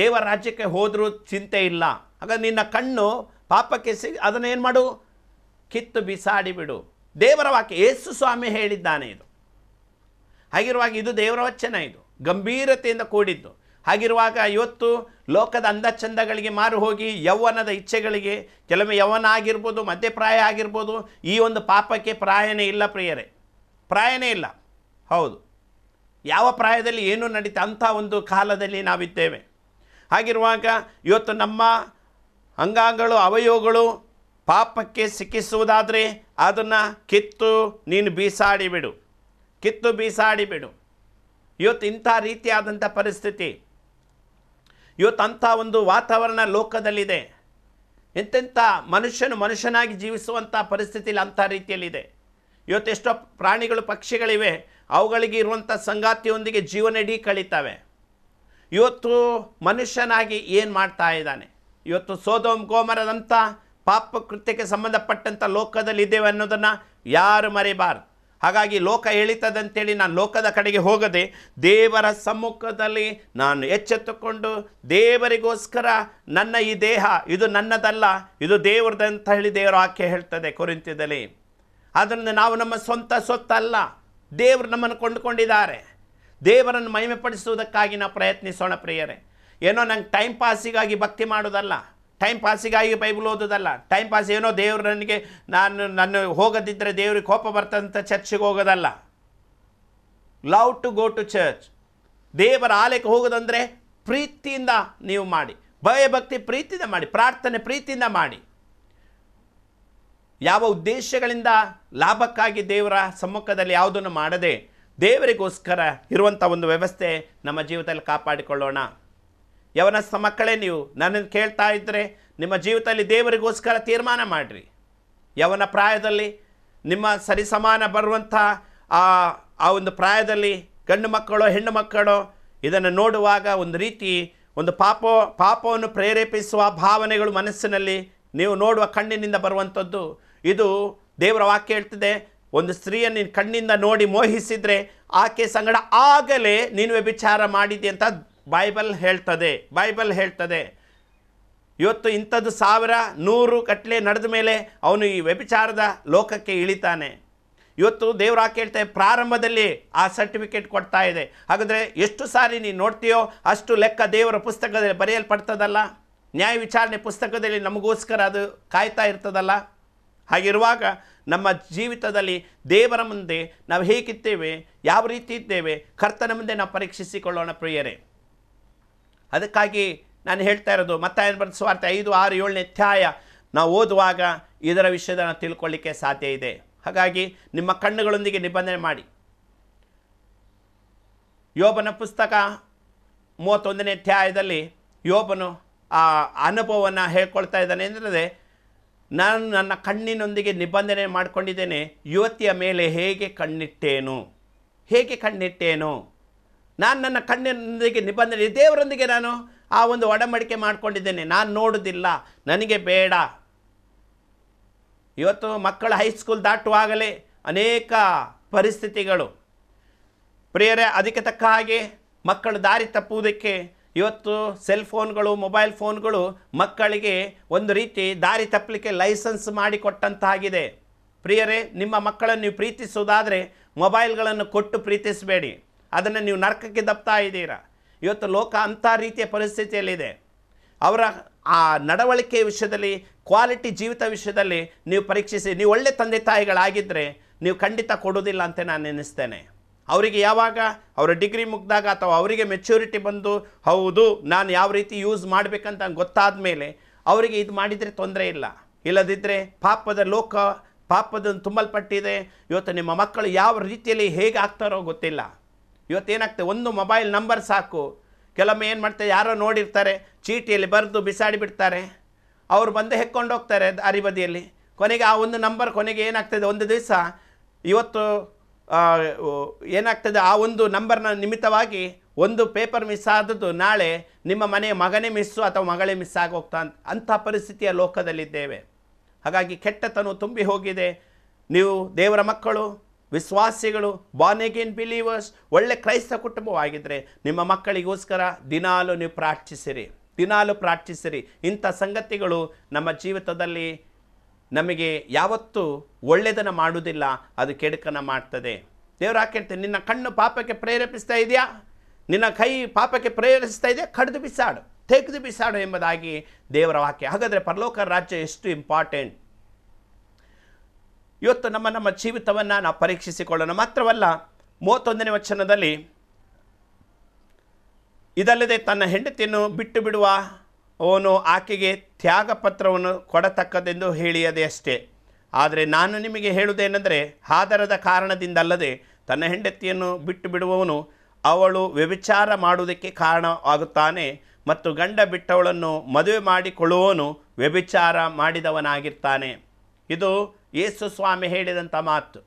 ದೇವರ ರಾಜ್ಯಕ್ಕೆ ಹೋದರೂ ಚಿಂತೆ ಇಲ್ಲ ಹಾಗಾದ್ರೆ ನಿನ್ನ ಕಣ್ಣು ಪಾಪಕ್ಕೆ ಸಿ ಏನು ಮಾಡು ಕಿತ್ತು ಬಿಸಾಡಿಬಿಡು ದೇವರ ವಾಕ್ಯ ಯೇಸು ಸ್ವಾಮಿ ಹೇಳಿದ್ದಾನೆ ಇದು ಹಾಗಿರುವಾಗ ಇದು ದೇವರ ವಚನ ಇದು ಗಂಭೀರತೆಯಿಂದ ಕೂಡಿದ್ದು ಹಾಗಿರುವಾಗ ಇವತ್ತು ಲೋಕದ ಅಂದ ಚಂದಗಳಿಗೆ ಮಾರು ಹೋಗಿ ಯೌವನದ ಇಚ್ಛೆಗಳಿಗೆ ಕೆಲವೊಮ್ಮೆ ಯೌವನ ಆಗಿರ್ಬೋದು ಮಧ್ಯಪ್ರಾಯ ಆಗಿರ್ಬೋದು ಈ ಒಂದು ಪಾಪಕ್ಕೆ ಪ್ರಾಯನೇ ಇಲ್ಲ ಪ್ರಿಯರೇ ಪ್ರಾಯನೇ ಇಲ್ಲ ಹೌದು ಯಾವ ಪ್ರಾಯದಲ್ಲಿ ಏನು ನಡೀತಾ ಅಂಥ ಒಂದು ಕಾಲದಲ್ಲಿ ನಾವಿದ್ದೇವೆ ಹಾಗಿರುವಾಗ ಇವತ್ತು ನಮ್ಮ ಅಂಗಾಂಗಗಳು ಅವಯವಗಳು ಪಾಪಕ್ಕೆ ಸಿಕ್ಕಿಸುವುದಾದರೆ ಅದನ್ನು ಕಿತ್ತು ನೀನು ಬೀಸಾಡಿಬಿಡು ಕಿತ್ತು ಬೀಸಾಡಿಬಿಡು ಇವತ್ತು ಇಂಥ ರೀತಿಯಾದಂಥ ಪರಿಸ್ಥಿತಿ ಇವತ್ತು ಅಂಥ ಒಂದು ವಾತಾವರಣ ಲೋಕದಲ್ಲಿದೆ ಎಂತೆಂಥ ಮನುಷ್ಯನು ಮನುಷ್ಯನಾಗಿ ಜೀವಿಸುವಂಥ ಪರಿಸ್ಥಿತಿಲಿ ಅಂಥ ರೀತಿಯಲ್ಲಿದೆ ಇವತ್ತೆಷ್ಟೋ ಪ್ರಾಣಿಗಳು ಪಕ್ಷಿಗಳಿವೆ ಅವುಗಳಿಗೆ ಇರುವಂಥ ಸಂಗಾತಿಯೊಂದಿಗೆ ಜೀವನಡಿ ಕಳೀತವೆ ಇವತ್ತು ಮನುಷ್ಯನಾಗಿ ಏನು ಮಾಡ್ತಾ ಇದ್ದಾನೆ ಇವತ್ತು ಸೋದೋಮ್ ಗೋಮರದಂಥ ಪಾಪ ಕೃತ್ಯಕ್ಕೆ ಸಂಬಂಧಪಟ್ಟಂಥ ಲೋಕದಲ್ಲಿದ್ದೇವೆ ಅನ್ನೋದನ್ನು ಯಾರು ಮರಿಬಾರ್ದು ಹಾಗಾಗಿ ಲೋಕ ಹೇಳಿತದಂತೇಳಿ ನಾನು ಲೋಕದ ಕಡೆಗೆ ಹೋಗದೆ ದೇವರ ಸಮ್ಮುಖದಲ್ಲಿ ನಾನು ಎಚ್ಚೆತ್ತುಕೊಂಡು ದೇವರಿಗೋಸ್ಕರ ನನ್ನ ಈ ದೇಹ ಇದು ನನ್ನದಲ್ಲ ಇದು ದೇವ್ರದಂತ ಹೇಳಿ ದೇವರು ಆಕೆ ಹೇಳ್ತದೆ ಕುರಿತಿದಲ್ಲಿ ಅದರಿಂದ ನಾವು ನಮ್ಮ ಸ್ವಂತ ಸೊತ್ತಲ್ಲ ದೇವರು ನಮ್ಮನ್ನು ಕೊಂಡುಕೊಂಡಿದ್ದಾರೆ ದೇವರನ್ನು ಮಹಿಮೆಪಡಿಸುವುದಕ್ಕಾಗಿ ನಾವು ಪ್ರಯತ್ನಿಸೋಣ ಪ್ರಿಯರೇ ಏನೋ ನಂಗೆ ಟೈಮ್ ಪಾಸಿಗಾಗಿ ಭಕ್ತಿ ಮಾಡೋದಲ್ಲ ಟೈಮ್ ಪಾಸಿಗಾಗಿ ಬೈಬಲ್ ಓದೋದಲ್ಲ ಟೈಮ್ ಪಾಸ್ ಏನೋ ದೇವರು ನನಗೆ ನಾನು ನನ್ನ ಹೋಗದಿದ್ದರೆ ದೇವ್ರಿಗೆ ಕೋಪ ಬರ್ತಂಥ ಚರ್ಚಿಗೆ ಹೋಗೋದಲ್ಲ love to go to church ದೇವರ ಆಲಯಕ್ಕೆ ಹೋಗೋದಂದರೆ ಪ್ರೀತಿಯಿಂದ ನೀವು ಮಾಡಿ ಭಯಭಕ್ತಿ ಪ್ರೀತಿಯಿಂದ ಮಾಡಿ ಪ್ರಾರ್ಥನೆ ಪ್ರೀತಿಯಿಂದ ಮಾಡಿ ಯಾವ ಉದ್ದೇಶಗಳಿಂದ ಲಾಭಕ್ಕಾಗಿ ದೇವರ ಸಮ್ಮುಖದಲ್ಲಿ ಯಾವುದನ್ನು ಮಾಡದೆ ದೇವರಿಗೋಸ್ಕರ ಇರುವಂಥ ಒಂದು ವ್ಯವಸ್ಥೆ ನಮ್ಮ ಜೀವಿತದಲ್ಲಿ ಕಾಪಾಡಿಕೊಳ್ಳೋಣ ಯವನಸ್ಥ ಮಕ್ಕಳೇ ನೀವು ನನ್ನನ್ನು ಕೇಳ್ತಾ ಇದ್ದರೆ ನಿಮ್ಮ ಜೀವಿತದಲ್ಲಿ ದೇವರಿಗೋಸ್ಕರ ತೀರ್ಮಾನ ಮಾಡಿರಿ ಯವನ ಪ್ರಾಯದಲ್ಲಿ ನಿಮ್ಮ ಸರಿಸಮಾನ ಬರುವಂಥ ಆ ಆ ಒಂದು ಪ್ರಾಯದಲ್ಲಿ ಗಂಡು ಮಕ್ಕಳು ಹೆಣ್ಣು ಮಕ್ಕಳು ಇದನ್ನು ನೋಡುವಾಗ ಒಂದು ರೀತಿ ಒಂದು ಪಾಪ ಪಾಪವನ್ನು ಪ್ರೇರೇಪಿಸುವ ಭಾವನೆಗಳು ಮನಸ್ಸಿನಲ್ಲಿ ನೀವು ನೋಡುವ ಕಣ್ಣಿನಿಂದ ಬರುವಂಥದ್ದು ಇದು ದೇವರ ವಾಕ್ಯ ಹೇಳ್ತಿದೆ ಒಂದು ಸ್ತ್ರೀಯನ್ನು ಕಣ್ಣಿಂದ ನೋಡಿ ಮೋಹಿಸಿದರೆ ಆಕೆ ಸಂಗಡ ಆಗಲೇ ನೀನು ವ್ಯಭಿಚಾರ ಮಾಡಿದೆ ಅಂತ ಬೈಬಲ್ ಹೇಳ್ತದೆ ಬೈಬಲ್ ಹೇಳ್ತದೆ ಇವತ್ತು ಇಂಥದ್ದು ಸಾವಿರ ನೂರು ಕಟ್ಲೆ ನಡೆದ ಮೇಲೆ ಅವನು ಈ ವ್ಯಭಿಚಾರದ ಲೋಕಕ್ಕೆ ಇಳಿತಾನೆ ಇವತ್ತು ದೇವ್ರು ಹಾಕಿ ಪ್ರಾರಂಭದಲ್ಲಿ ಆ ಸರ್ಟಿಫಿಕೇಟ್ ಕೊಡ್ತಾ ಇದೆ ಹಾಗಾದರೆ ಎಷ್ಟು ಸಾರಿ ನೀನು ನೋಡ್ತೀಯೋ ಅಷ್ಟು ಲೆಕ್ಕ ದೇವರ ಪುಸ್ತಕದಲ್ಲಿ ಬರೆಯಲ್ಪಡ್ತದಲ್ಲ ನ್ಯಾಯ ವಿಚಾರಣೆ ಪುಸ್ತಕದಲ್ಲಿ ನಮಗೋಸ್ಕರ ಅದು ಕಾಯ್ತಾ ಇರ್ತದಲ್ಲ ಹಾಗಿರುವಾಗ ನಮ್ಮ ಜೀವಿತದಲ್ಲಿ ದೇವರ ಮುಂದೆ ನಾವು ಹೇಗಿದ್ದೇವೆ ಯಾವ ರೀತಿ ಇದ್ದೇವೆ ಕರ್ತನ ಮುಂದೆ ನಾವು ಪರೀಕ್ಷಿಸಿಕೊಳ್ಳೋಣ ಪ್ರಿಯರೇ ಅದಕ್ಕಾಗಿ ನಾನು ಹೇಳ್ತಾ ಇರೋದು ಮತ್ತಾಯ ಸ್ವಾರ್ಥ ಐದು ಆರು ಏಳನೇ ಅಧ್ಯಾಯ ನಾವು ಓದುವಾಗ ಇದರ ವಿಷಯದ ನಾವು ತಿಳ್ಕೊಳ್ಳಿಕ್ಕೆ ಸಾಧ್ಯ ಇದೆ ಹಾಗಾಗಿ ನಿಮ್ಮ ಕಣ್ಣುಗಳೊಂದಿಗೆ ನಿಬಂಧನೆ ಮಾಡಿ ಯೋಬನ ಪುಸ್ತಕ ಮೂವತ್ತೊಂದನೇ ಅಧ್ಯಾಯದಲ್ಲಿ ಯೋಬನು ಆ ಅನುಭವವನ್ನು ಹೇಳ್ಕೊಳ್ತಾ ಇದ್ದಾನೆ ಅಂದರೆ ನಾನು ನನ್ನ ಕಣ್ಣಿನೊಂದಿಗೆ ನಿಬಂಧನೆ ಮಾಡಿಕೊಂಡಿದ್ದೇನೆ ಯುವತಿಯ ಮೇಲೆ ಹೇಗೆ ಕಣ್ಣಿಟ್ಟೇನು ಹೇಗೆ ಕಣ್ಣಿಟ್ಟೇನು ನಾನು ನನ್ನ ಕಣ್ಣಿನೊಂದಿಗೆ ನಿಬಂಧನೆ ದೇವರೊಂದಿಗೆ ನಾನು ಆ ಒಂದು ಒಡಂಬಡಿಕೆ ಮಾಡಿಕೊಂಡಿದ್ದೇನೆ ನಾನು ನೋಡೋದಿಲ್ಲ ನನಗೆ ಬೇಡ ಇವತ್ತು ಮಕ್ಕಳ ಹೈಸ್ಕೂಲ್ ದಾಟುವಾಗಲೇ ಅನೇಕ ಪರಿಸ್ಥಿತಿಗಳು ಪ್ರಿಯರೇ ಅದಕ್ಕೆ ತಕ್ಕ ಹಾಗೆ ಮಕ್ಕಳು ದಾರಿ ತಪ್ಪುವುದಕ್ಕೆ ಇವತ್ತು ಸೆಲ್ ಫೋನ್ಗಳು ಮೊಬೈಲ್ ಫೋನ್ಗಳು ಮಕ್ಕಳಿಗೆ ಒಂದು ರೀತಿ ದಾರಿ ತಪ್ಪಲಿಕ್ಕೆ ಲೈಸೆನ್ಸ್ ಮಾಡಿಕೊಟ್ಟಂತಾಗಿದೆ ಪ್ರಿಯರೇ ನಿಮ್ಮ ಮಕ್ಕಳನ್ನು ಪ್ರೀತಿಸುವುದಾದರೆ ಮೊಬೈಲ್ಗಳನ್ನು ಕೊಟ್ಟು ಪ್ರೀತಿಸಬೇಡಿ ಅದನ್ನು ನೀವು ನರಕಕ್ಕೆ ದಪ್ತಾ ಇದ್ದೀರಾ ಇವತ್ತು ಲೋಕ ಅಂಥ ರೀತಿಯ ಪರಿಸ್ಥಿತಿಯಲ್ಲಿದೆ ಅವರ ಆ ನಡವಳಿಕೆ ವಿಷಯದಲ್ಲಿ ಕ್ವಾಲಿಟಿ ಜೀವಿತ ವಿಷಯದಲ್ಲಿ ನೀವು ಪರೀಕ್ಷಿಸಿ ನೀವು ಒಳ್ಳೆ ತಂದೆ ತಾಯಿಗಳಾಗಿದ್ದರೆ ನೀವು ಖಂಡಿತ ಕೊಡೋದಿಲ್ಲ ಅಂತ ನಾನು ನೆನೆಸ್ತೇನೆ ಅವರಿಗೆ ಯಾವಾಗ ಅವರ ಡಿಗ್ರಿ ಮುಗ್ದಾಗ ಅಥವಾ ಅವರಿಗೆ ಮೆಚ್ಯೂರಿಟಿ ಬಂದು ಹೌದು ನಾನು ಯಾವ ರೀತಿ ಯೂಸ್ ಮಾಡಬೇಕಂತ ಗೊತ್ತಾದ ಮೇಲೆ ಅವರಿಗೆ ಇದು ಮಾಡಿದರೆ ತೊಂದರೆ ಇಲ್ಲ ಇಲ್ಲದಿದ್ದರೆ ಪಾಪದ ಲೋಕ ಪಾಪದ ತುಂಬಲ್ಪಟ್ಟಿದೆ ಇವತ್ತು ನಿಮ್ಮ ಮಕ್ಕಳು ಯಾವ ರೀತಿಯಲ್ಲಿ ಹೇಗೆ ಆಗ್ತಾರೋ ಗೊತ್ತಿಲ್ಲ ಇವತ್ತೇನಾಗ್ತದೆ ಒಂದು ಮೊಬೈಲ್ ನಂಬರ್ ಸಾಕು ಕೆಲವೊಮ್ಮೆ ಏನು ಮಾಡ್ತಾರೆ ಯಾರೋ ನೋಡಿರ್ತಾರೆ ಚೀಟಿಯಲ್ಲಿ ಬರೆದು ಬಿಸಾಡಿಬಿಡ್ತಾರೆ ಅವ್ರು ಬಂದು ಹೆಕ್ಕೊಂಡು ಹೋಗ್ತಾರೆ ದಾರಿ ಕೊನೆಗೆ ಆ ಒಂದು ನಂಬರ್ ಕೊನೆಗೆ ಏನಾಗ್ತದೆ ಒಂದು ದಿವಸ ಇವತ್ತು ಏನಾಗ್ತದೆ ಆ ಒಂದು ನಂಬರ್ನ ನಿಮಿತ್ತವಾಗಿ ಒಂದು ಪೇಪರ್ ಮಿಸ್ ಆದದ್ದು ನಾಳೆ ನಿಮ್ಮ ಮನೆಯ ಮಗನೇ ಮಿಸ್ಸು ಅಥವಾ ಮಗಳೇ ಮಿಸ್ ಆಗೋಗ್ತಾ ಅಂಥ ಪರಿಸ್ಥಿತಿಯ ಲೋಕದಲ್ಲಿದ್ದೇವೆ ಹಾಗಾಗಿ ಕೆಟ್ಟತನು ತುಂಬಿ ಹೋಗಿದೆ ನೀವು ದೇವರ ಮಕ್ಕಳು ವಿಶ್ವಾಸಿಗಳು ಬಾನ್ ಅಗೇನ್ ಬಿಲೀವರ್ಸ್ ಒಳ್ಳೆ ಕ್ರೈಸ್ತ ಕುಟುಂಬವಾಗಿದ್ದರೆ ನಿಮ್ಮ ಮಕ್ಕಳಿಗೋಸ್ಕರ ದಿನಾಲು ನೀವು ಪ್ರಾರ್ಥಿಸಿರಿ ದಿನಾಲು ಪ್ರಾರ್ಥಿಸಿರಿ ಇಂಥ ಸಂಗತಿಗಳು ನಮ್ಮ ಜೀವಿತದಲ್ಲಿ ನಮಗೆ ಯಾವತ್ತೂ ಒಳ್ಳೆಯದನ್ನು ಮಾಡುವುದಿಲ್ಲ ಅದು ಕೆಡುಕನ್ನು ಮಾಡ್ತದೆ ದೇವ್ರು ಹಾಕಿರ್ತೀನಿ ನಿನ್ನ ಕಣ್ಣು ಪಾಪಕ್ಕೆ ಪ್ರೇರೇಪಿಸ್ತಾ ಇದೆಯಾ ನಿನ್ನ ಕೈ ಪಾಪಕ್ಕೆ ಪ್ರೇರೇಪಿಸ್ತಾ ಇದೆಯಾ ಕಡಿದು ಬಿಸಾಡು ತೆಗೆದು ಬಿಸಾಡು ಎಂಬುದಾಗಿ ದೇವರ ವಾಕ್ಯ ಹಾಗಾದರೆ ಪರಲೋಕ ರಾಜ್ಯ ಎಷ್ಟು ಇಂಪಾರ್ಟೆಂಟ್ ಇವತ್ತು ನಮ್ಮ ನಮ್ಮ ಜೀವಿತವನ್ನು ನಾವು ಪರೀಕ್ಷಿಸಿಕೊಳ್ಳೋಣ ಮಾತ್ರವಲ್ಲ ಮೂವತ್ತೊಂದನೇ ವಚನದಲ್ಲಿ ಇದಲ್ಲದೆ ತನ್ನ ಹೆಂಡತಿಯನ್ನು ಬಿಟ್ಟು ಬಿಡುವ ಅವನು ಆಕೆಗೆ ತ್ಯಾಗಪತ್ರವನ್ನು ಕೊಡತಕ್ಕದೆಂದು ಹೇಳಿಯದೆ ಅಷ್ಟೇ ಆದರೆ ನಾನು ನಿಮಗೆ ಹೇಳುವುದೇನೆಂದರೆ ಆದರದ ಕಾರಣದಿಂದಲ್ಲದೆ ತನ್ನ ಹೆಂಡತಿಯನ್ನು ಬಿಟ್ಟು ಬಿಡುವವನು ಅವಳು ವ್ಯಭಿಚಾರ ಮಾಡುವುದಕ್ಕೆ ಕಾರಣವಾಗುತ್ತಾನೆ ಮತ್ತು ಗಂಡ ಬಿಟ್ಟವಳನ್ನು ಮದುವೆ ಮಾಡಿಕೊಳ್ಳುವವನು ವ್ಯಭಿಚಾರ ಮಾಡಿದವನಾಗಿರ್ತಾನೆ ಇದು ಯೇಸು ಸ್ವಾಮಿ ಹೇಳಿದಂಥ ಮಾತು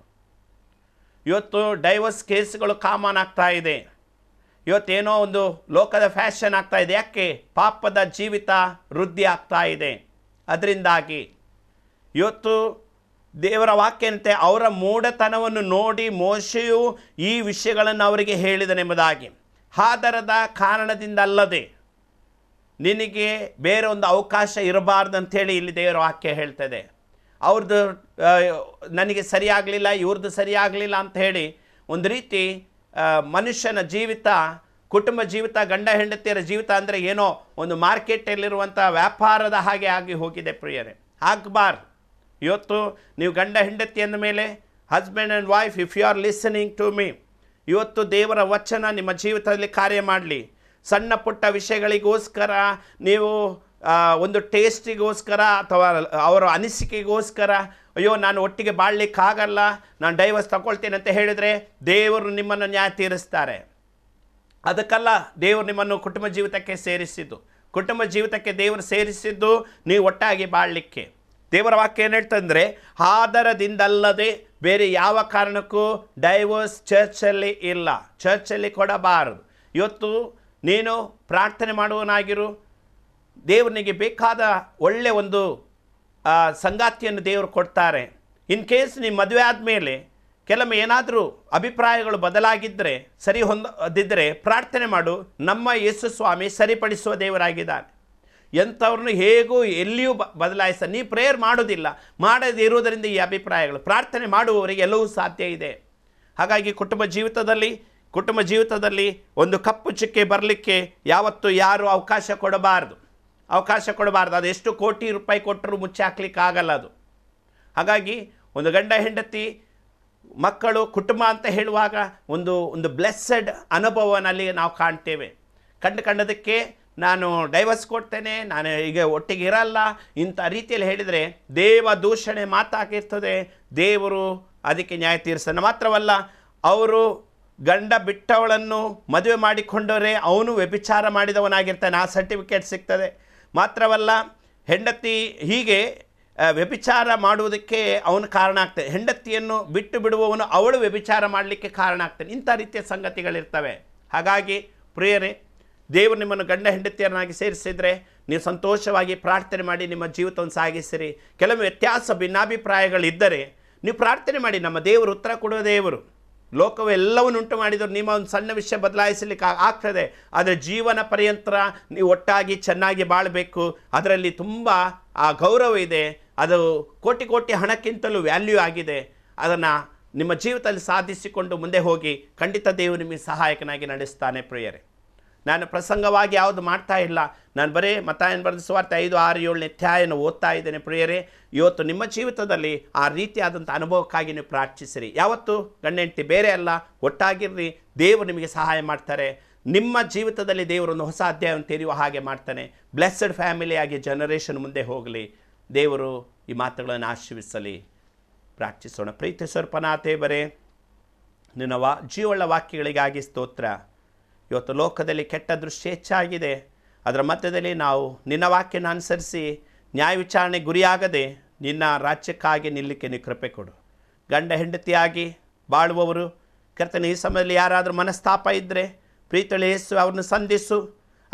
ಇವತ್ತು ಡೈವರ್ಸ್ ಕೇಸ್ಗಳು ಕಾಮನ್ ಆಗ್ತಾ ಇದೆ ಇವತ್ತೇನೋ ಒಂದು ಲೋಕದ ಫ್ಯಾಷನ್ ಆಗ್ತಾ ಇದೆ ಯಾಕೆ ಪಾಪದ ಜೀವಿತ ವೃದ್ಧಿ ಆಗ್ತಾ ಇದೆ ಅದರಿಂದಾಗಿ ಇವತ್ತು ದೇವರ ವಾಕ್ಯಂತೆ ಅವರ ಮೂಢತನವನ್ನು ನೋಡಿ ಮೋಶೆಯು ಈ ವಿಷಯಗಳನ್ನು ಅವರಿಗೆ ಹೇಳಿದನೆಂಬುದಾಗಿ ಹಾದರದ ಕಾರಣದಿಂದ ಅಲ್ಲದೆ ನಿನಗೆ ಬೇರೆ ಒಂದು ಅವಕಾಶ ಅಂಥೇಳಿ ಇಲ್ಲಿ ದೇವರ ವಾಕ್ಯ ಹೇಳ್ತದೆ ಅವ್ರದ್ದು ನನಗೆ ಸರಿ ಆಗಲಿಲ್ಲ ಇವ್ರದ್ದು ಸರಿ ಆಗಲಿಲ್ಲ ಅಂತ ಹೇಳಿ ಒಂದು ರೀತಿ ಮನುಷ್ಯನ ಜೀವಿತ ಕುಟುಂಬ ಜೀವಿತ ಗಂಡ ಹೆಂಡತಿಯರ ಜೀವಿತ ಅಂದರೆ ಏನೋ ಒಂದು ಮಾರ್ಕೆಟಲ್ಲಿರುವಂಥ ವ್ಯಾಪಾರದ ಹಾಗೆ ಆಗಿ ಹೋಗಿದೆ ಪ್ರಿಯರೇ ಹಾಕ್ಬಾರ್ ಇವತ್ತು ನೀವು ಗಂಡ ಹೆಂಡತಿಯನ್ನ ಮೇಲೆ husband and wife if you are listening to me ಇವತ್ತು ದೇವರ ವಚನ ನಿಮ್ಮ ಜೀವಿತದಲ್ಲಿ ಕಾರ್ಯ ಮಾಡಲಿ ಸಣ್ಣ ಪುಟ್ಟ ವಿಷಯಗಳಿಗೋಸ್ಕರ ನೀವು ಒಂದು ಟೇಸ್ಟಿಗೋಸ್ಕರ ಅಥವಾ ಅವರ ಅನಿಸಿಕೆಗೋಸ್ಕರ ಅಯ್ಯೋ ನಾನು ಒಟ್ಟಿಗೆ ಬಾಳಲಿಕ್ಕಾಗಲ್ಲ ನಾನು ಡೈವರ್ಸ್ ತಗೊಳ್ತೇನೆ ಅಂತ ಹೇಳಿದರೆ ದೇವರು ನಿಮ್ಮನ್ನು ನ್ಯಾಯ ತೀರಿಸ್ತಾರೆ ಅದಕ್ಕಲ್ಲ ದೇವರು ನಿಮ್ಮನ್ನು ಕುಟುಂಬ ಜೀವಿತಕ್ಕೆ ಸೇರಿಸಿದ್ದು ಕುಟುಂಬ ಜೀವಿತಕ್ಕೆ ದೇವರು ಸೇರಿಸಿದ್ದು ನೀವು ಒಟ್ಟಾಗಿ ಬಾಳಲಿಕ್ಕೆ ದೇವರ ವಾಕ್ಯ ಏನು ಹೇಳ್ತಂದರೆ ಆದರದಿಂದಲ್ಲದೆ ಬೇರೆ ಯಾವ ಕಾರಣಕ್ಕೂ ಡೈವರ್ಸ್ ಚರ್ಚಲ್ಲಿ ಇಲ್ಲ ಚರ್ಚಲ್ಲಿ ಕೊಡಬಾರದು ಇವತ್ತು ನೀನು ಪ್ರಾರ್ಥನೆ ಮಾಡುವನಾಗಿರು ದೇವನಿಗೆ ಬೇಕಾದ ಒಳ್ಳೆಯ ಒಂದು ಸಂಗಾತಿಯನ್ನು ದೇವರು ಕೊಡ್ತಾರೆ ಇನ್ ಕೇಸ್ ನೀವು ಮದುವೆ ಆದಮೇಲೆ ಕೆಲವೊಮ್ಮೆ ಏನಾದರೂ ಅಭಿಪ್ರಾಯಗಳು ಬದಲಾಗಿದ್ದರೆ ಸರಿ ಹೊಂದದಿದ್ದರೆ ಪ್ರಾರ್ಥನೆ ಮಾಡು ನಮ್ಮ ಯೇಸು ಸ್ವಾಮಿ ಸರಿಪಡಿಸುವ ದೇವರಾಗಿದ್ದಾನೆ ಎಂಥವ್ರನ್ನೂ ಹೇಗೂ ಎಲ್ಲಿಯೂ ಬ ಬದಲಾಯಿಸ ನೀ ಪ್ರೇಯರ್ ಮಾಡೋದಿಲ್ಲ ಮಾಡದೇ ಮಾಡದಿರುವುದರಿಂದ ಈ ಅಭಿಪ್ರಾಯಗಳು ಪ್ರಾರ್ಥನೆ ಮಾಡುವವರಿಗೆ ಎಲ್ಲವೂ ಸಾಧ್ಯ ಇದೆ ಹಾಗಾಗಿ ಕುಟುಂಬ ಜೀವಿತದಲ್ಲಿ ಕುಟುಂಬ ಜೀವಿತದಲ್ಲಿ ಒಂದು ಕಪ್ಪು ಚುಕ್ಕೆ ಬರಲಿಕ್ಕೆ ಯಾವತ್ತೂ ಯಾರೂ ಅವಕಾಶ ಕೊಡಬಾರದು ಅವಕಾಶ ಕೊಡಬಾರ್ದು ಅದು ಎಷ್ಟು ಕೋಟಿ ರೂಪಾಯಿ ಕೊಟ್ಟರು ಮುಚ್ಚಿ ಆಗಲ್ಲ ಅದು ಹಾಗಾಗಿ ಒಂದು ಗಂಡ ಹೆಂಡತಿ ಮಕ್ಕಳು ಕುಟುಂಬ ಅಂತ ಹೇಳುವಾಗ ಒಂದು ಒಂದು ಬ್ಲೆಸ್ಸಡ್ ಅನುಭವನಲ್ಲಿ ನಾವು ಕಾಣ್ತೇವೆ ಕಂಡು ಕಂಡದಕ್ಕೆ ನಾನು ಡೈವರ್ಸ್ ಕೊಡ್ತೇನೆ ನಾನು ಈಗ ಒಟ್ಟಿಗೆ ಇರಲ್ಲ ಇಂಥ ರೀತಿಯಲ್ಲಿ ಹೇಳಿದರೆ ದೇವ ದೂಷಣೆ ಮಾತಾಗಿರ್ತದೆ ದೇವರು ಅದಕ್ಕೆ ನ್ಯಾಯ ತೀರಿಸನ್ನು ಮಾತ್ರವಲ್ಲ ಅವರು ಗಂಡ ಬಿಟ್ಟವಳನ್ನು ಮದುವೆ ಮಾಡಿಕೊಂಡವರೇ ಅವನು ವ್ಯಭಿಚಾರ ಮಾಡಿದವನಾಗಿರ್ತಾನೆ ಆ ಸರ್ಟಿಫಿಕೇಟ್ ಸಿಗ್ತದೆ ಮಾತ್ರವಲ್ಲ ಹೆಂಡತಿ ಹೀಗೆ ವ್ಯಭಿಚಾರ ಮಾಡುವುದಕ್ಕೆ ಅವನು ಕಾರಣ ಆಗ್ತದೆ ಹೆಂಡತಿಯನ್ನು ಬಿಟ್ಟು ಬಿಡುವವನು ಅವಳು ವ್ಯಭಿಚಾರ ಮಾಡಲಿಕ್ಕೆ ಕಾರಣ ಆಗ್ತಾನೆ ಇಂಥ ರೀತಿಯ ಸಂಗತಿಗಳಿರ್ತವೆ ಹಾಗಾಗಿ ಪ್ರಿಯರೇ ದೇವರು ನಿಮ್ಮನ್ನು ಗಂಡ ಹೆಂಡತಿಯನ್ನಾಗಿ ಸೇರಿಸಿದರೆ ನೀವು ಸಂತೋಷವಾಗಿ ಪ್ರಾರ್ಥನೆ ಮಾಡಿ ನಿಮ್ಮ ಜೀವಿತವನ್ನು ಸಾಗಿಸಿರಿ ಕೆಲವು ವ್ಯತ್ಯಾಸ ಭಿನ್ನಾಭಿಪ್ರಾಯಗಳಿದ್ದರೆ ನೀವು ಪ್ರಾರ್ಥನೆ ಮಾಡಿ ನಮ್ಮ ದೇವರು ಉತ್ತರ ಕೊಡುವ ದೇವರು ಲೋಕವೆಲ್ಲವನ್ನುಂಟು ಮಾಡಿದರೂ ನಿಮ್ಮ ಒಂದು ಸಣ್ಣ ವಿಷಯ ಬದಲಾಯಿಸಲಿಕ್ಕೆ ಆಗ್ತದೆ ಆದರೆ ಜೀವನ ಪರ್ಯಂತರ ನೀವು ಒಟ್ಟಾಗಿ ಚೆನ್ನಾಗಿ ಬಾಳಬೇಕು ಅದರಲ್ಲಿ ತುಂಬ ಆ ಗೌರವ ಇದೆ ಅದು ಕೋಟಿ ಕೋಟಿ ಹಣಕ್ಕಿಂತಲೂ ವ್ಯಾಲ್ಯೂ ಆಗಿದೆ ಅದನ್ನು ನಿಮ್ಮ ಜೀವಿತದಲ್ಲಿ ಸಾಧಿಸಿಕೊಂಡು ಮುಂದೆ ಹೋಗಿ ಖಂಡಿತ ದೇವರು ನಿಮಗೆ ಸಹಾಯಕನಾಗಿ ನಡೆಸ್ತಾನೆ ಪ್ರಿಯರೇ ನಾನು ಪ್ರಸಂಗವಾಗಿ ಯಾವುದು ಮಾಡ್ತಾ ಇಲ್ಲ ನಾನು ಬರೀ ಮತಾಯನ ಬರೆದು ಸುವಾರ್ತೆ ಐದು ಆರು ಏಳನೇ ಅಧ್ಯಾಯನ ಓದ್ತಾ ಇದ್ದೇನೆ ಪ್ರಿಯರೇ ಇವತ್ತು ನಿಮ್ಮ ಜೀವಿತದಲ್ಲಿ ಆ ರೀತಿಯಾದಂಥ ಅನುಭವಕ್ಕಾಗಿ ನೀವು ಪ್ರಾರ್ಥಿಸಿರಿ ಯಾವತ್ತು ಗಂಡೆಂಟಿ ಬೇರೆ ಅಲ್ಲ ಒಟ್ಟಾಗಿರ್ರಿ ದೇವರು ನಿಮಗೆ ಸಹಾಯ ಮಾಡ್ತಾರೆ ನಿಮ್ಮ ಜೀವಿತದಲ್ಲಿ ದೇವರೊಂದು ಹೊಸ ಅಧ್ಯಾಯವನ್ನು ತೆರೆಯುವ ಹಾಗೆ ಮಾಡ್ತಾನೆ ಬ್ಲೆಸ್ಸಡ್ ಫ್ಯಾಮಿಲಿಯಾಗಿ ಜನರೇಷನ್ ಮುಂದೆ ಹೋಗಲಿ ದೇವರು ಈ ಮಾತುಗಳನ್ನು ಆಶೀರ್ವಿಸಲಿ ಪ್ರಾರ್ಥಿಸೋಣ ಪ್ರೀತಿ ಸ್ವರ್ಪನಾಥೇ ಬರೇ ನಿನ್ನ ವಾ ಜೀವಳ ವಾಕ್ಯಗಳಿಗಾಗಿ ಸ್ತೋತ್ರ ಇವತ್ತು ಲೋಕದಲ್ಲಿ ಕೆಟ್ಟ ದೃಷ್ಟಿ ಹೆಚ್ಚಾಗಿದೆ ಅದರ ಮಧ್ಯದಲ್ಲಿ ನಾವು ನಿನ್ನ ವಾಕ್ಯನ ಅನುಸರಿಸಿ ನ್ಯಾಯ ವಿಚಾರಣೆ ಗುರಿಯಾಗದೆ ನಿನ್ನ ರಾಜ್ಯಕ್ಕಾಗಿ ನಿಲ್ಲಕ್ಕೆ ನೀ ಕೃಪೆ ಕೊಡು ಗಂಡ ಹೆಂಡತಿಯಾಗಿ ಬಾಳುವವರು ಕರ್ತನೆ ಈ ಸಮಯದಲ್ಲಿ ಯಾರಾದರೂ ಮನಸ್ತಾಪ ಇದ್ದರೆ ಪ್ರೀತಳಿ ಯೇಸು ಅವ್ರನ್ನ ಸಂಧಿಸು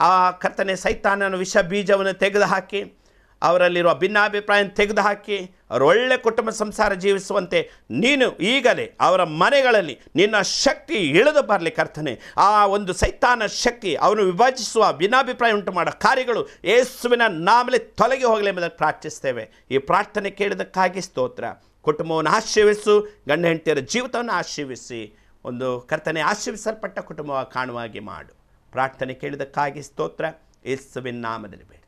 ಆ ಕರ್ತನೆ ಸೈತಾನನ ವಿಷ ಬೀಜವನ್ನು ತೆಗೆದುಹಾಕಿ ಅವರಲ್ಲಿರುವ ಭಿನ್ನಾಭಿಪ್ರಾಯ ತೆಗೆದುಹಾಕಿ ಅವರೊಳ್ಳೆ ಕುಟುಂಬ ಸಂಸಾರ ಜೀವಿಸುವಂತೆ ನೀನು ಈಗಲೇ ಅವರ ಮನೆಗಳಲ್ಲಿ ನಿನ್ನ ಶಕ್ತಿ ಇಳಿದು ಬರಲಿ ಕರ್ತನೆ ಆ ಒಂದು ಸೈತಾನ ಶಕ್ತಿ ಅವನು ವಿಭಜಿಸುವ ಭಿನ್ನಾಭಿಪ್ರಾಯ ಉಂಟು ಮಾಡೋ ಕಾರ್ಯಗಳು ಯೇಸುವಿನ ನಾಮಲೆ ತೊಲಗಿ ಹೋಗಲಿ ಎಂಬುದನ್ನು ಪ್ರಾರ್ಥಿಸ್ತೇವೆ ಈ ಪ್ರಾರ್ಥನೆ ಕೇಳಿದಕ್ಕಾಗಿ ಸ್ತೋತ್ರ ಕುಟುಂಬವನ್ನು ಆಶೀರ್ವಿಸು ಗಂಡ ಹೆಂಡತಿಯರ ಜೀವಿತವನ್ನು ಆಶೀರ್ವಿಸಿ ಒಂದು ಕರ್ತನೆ ಆಶೀರ್ವಿಸಲ್ಪಟ್ಟ ಕುಟುಂಬ ಕಾಣುವಾಗಿ ಮಾಡು ಪ್ರಾರ್ಥನೆ ಕೇಳಿದಕ್ಕಾಗಿ ಸ್ತೋತ್ರ ಯೇಸುವಿನ ನಾಮದಲ್ಲಿ ಬೇಡ